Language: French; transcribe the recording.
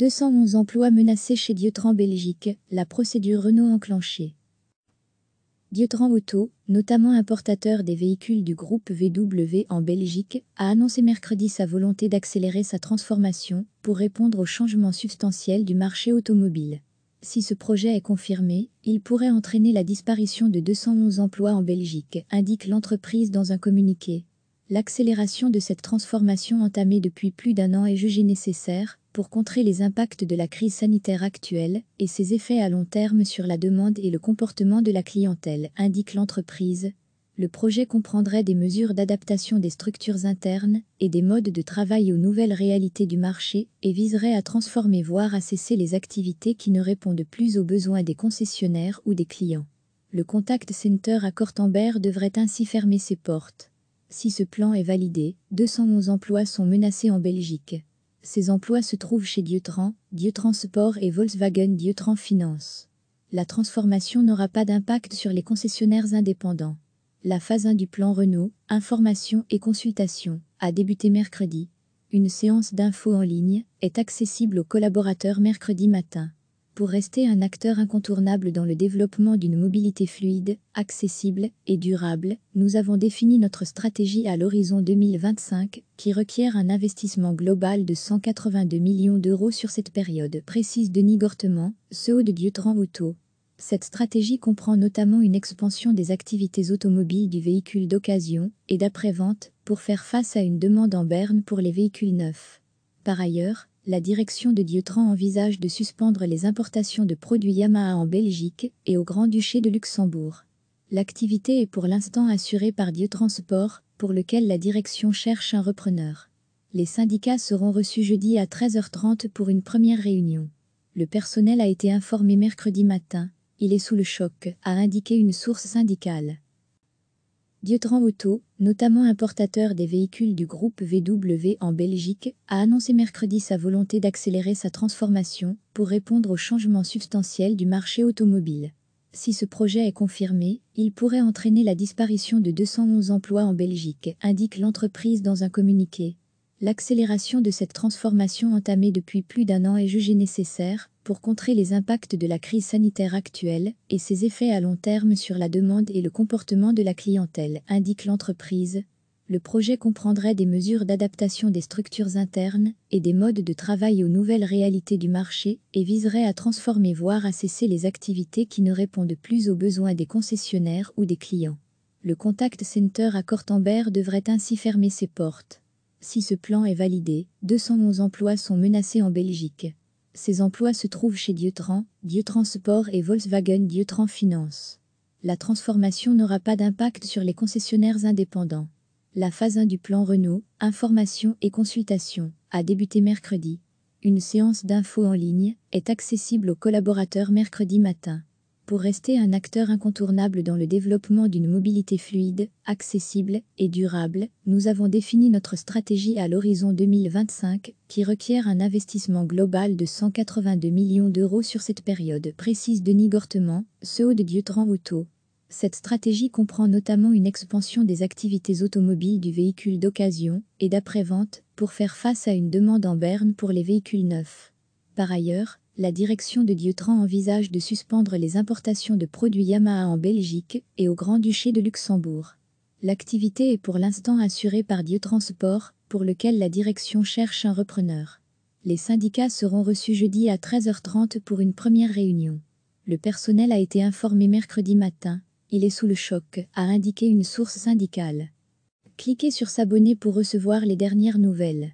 211 emplois menacés chez Diotran Belgique, la procédure Renault enclenchée. Diotran Auto, notamment importateur des véhicules du groupe VW en Belgique, a annoncé mercredi sa volonté d'accélérer sa transformation pour répondre aux changements substantiels du marché automobile. Si ce projet est confirmé, il pourrait entraîner la disparition de 211 emplois en Belgique, indique l'entreprise dans un communiqué. L'accélération de cette transformation entamée depuis plus d'un an est jugée nécessaire pour contrer les impacts de la crise sanitaire actuelle et ses effets à long terme sur la demande et le comportement de la clientèle, indique l'entreprise. Le projet comprendrait des mesures d'adaptation des structures internes et des modes de travail aux nouvelles réalités du marché et viserait à transformer voire à cesser les activités qui ne répondent plus aux besoins des concessionnaires ou des clients. Le contact center à Cortembert devrait ainsi fermer ses portes. Si ce plan est validé, 211 emplois sont menacés en Belgique. Ces emplois se trouvent chez Dieutrans, Dieutran Sport et Volkswagen Dieutran Finance. La transformation n'aura pas d'impact sur les concessionnaires indépendants. La phase 1 du plan Renault, information et consultation, a débuté mercredi. Une séance d'infos en ligne est accessible aux collaborateurs mercredi matin pour rester un acteur incontournable dans le développement d'une mobilité fluide, accessible et durable, nous avons défini notre stratégie à l'horizon 2025, qui requiert un investissement global de 182 millions d'euros sur cette période précise Denis Gortement, CEO de Tran Auto. Cette stratégie comprend notamment une expansion des activités automobiles du véhicule d'occasion et d'après-vente pour faire face à une demande en berne pour les véhicules neufs. Par ailleurs, la direction de Diotran envisage de suspendre les importations de produits Yamaha en Belgique et au Grand-Duché de Luxembourg. L'activité est pour l'instant assurée par DieuTransport, pour lequel la direction cherche un repreneur. Les syndicats seront reçus jeudi à 13h30 pour une première réunion. Le personnel a été informé mercredi matin, il est sous le choc, a indiqué une source syndicale. Dietran Auto, notamment importateur des véhicules du groupe VW en Belgique, a annoncé mercredi sa volonté d'accélérer sa transformation pour répondre aux changements substantiels du marché automobile. Si ce projet est confirmé, il pourrait entraîner la disparition de 211 emplois en Belgique, indique l'entreprise dans un communiqué. L'accélération de cette transformation entamée depuis plus d'un an est jugée nécessaire pour contrer les impacts de la crise sanitaire actuelle et ses effets à long terme sur la demande et le comportement de la clientèle, indique l'entreprise. Le projet comprendrait des mesures d'adaptation des structures internes et des modes de travail aux nouvelles réalités du marché et viserait à transformer voire à cesser les activités qui ne répondent plus aux besoins des concessionnaires ou des clients. Le contact center à Cortambert devrait ainsi fermer ses portes. Si ce plan est validé, 211 emplois sont menacés en Belgique. Ces emplois se trouvent chez Dieutran, DieuTransports et Volkswagen Dieutran Finance. La transformation n'aura pas d'impact sur les concessionnaires indépendants. La phase 1 du plan Renault, information et consultation, a débuté mercredi. Une séance d'infos en ligne est accessible aux collaborateurs mercredi matin pour rester un acteur incontournable dans le développement d'une mobilité fluide, accessible et durable, nous avons défini notre stratégie à l'horizon 2025 qui requiert un investissement global de 182 millions d'euros sur cette période précise Denis Gortement, CEO de dieu Auto. Cette stratégie comprend notamment une expansion des activités automobiles du véhicule d'occasion et d'après-vente pour faire face à une demande en berne pour les véhicules neufs. Par ailleurs, la direction de Diotran envisage de suspendre les importations de produits Yamaha en Belgique et au Grand-Duché de Luxembourg. L'activité est pour l'instant assurée par DieuTransport, pour lequel la direction cherche un repreneur. Les syndicats seront reçus jeudi à 13h30 pour une première réunion. Le personnel a été informé mercredi matin. Il est sous le choc, a indiqué une source syndicale. Cliquez sur s'abonner pour recevoir les dernières nouvelles.